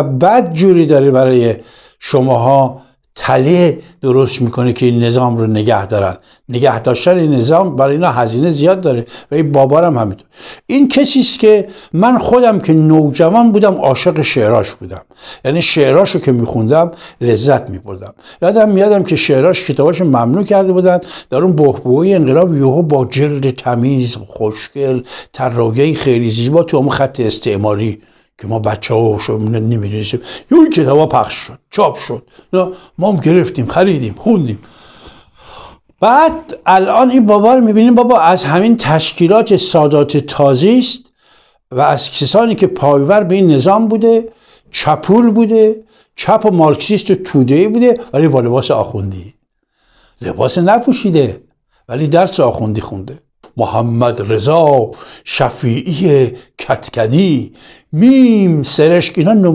و بد جوری داره برای شماها تله درست میکنه که این نظام رو نگه دارن نگه داشتن این نظام برای اینا هزینه زیاد داره و این بابارم همینطور این کسی است که من خودم که نوجوان بودم عاشق شعراش بودم یعنی شعراش رو که میخوندم لذت میبردم یادم میادم که شعراش کتاباش ممنوع کرده بودن در اون بحبوه انقلاب یهو با جرد تمیز خوشگل طراحی خیلی زیبا تو اون خط استعماری که ما بچه ها نمیدونیسیم یا اون کتاب ها پخش شد چاپ شد ما هم گرفتیم خریدیم خوندیم بعد الان این بابا رو میبینیم بابا از همین تشکیلات سادات تازی است و از کسانی که پایور به این نظام بوده چپول بوده چپ و مارکسیست و تودهی بوده ولی با لباس آخوندی لباس نپوشیده ولی درس آخوندی خونده محمد رضا شفیعی کتکنی میم سرشک اینا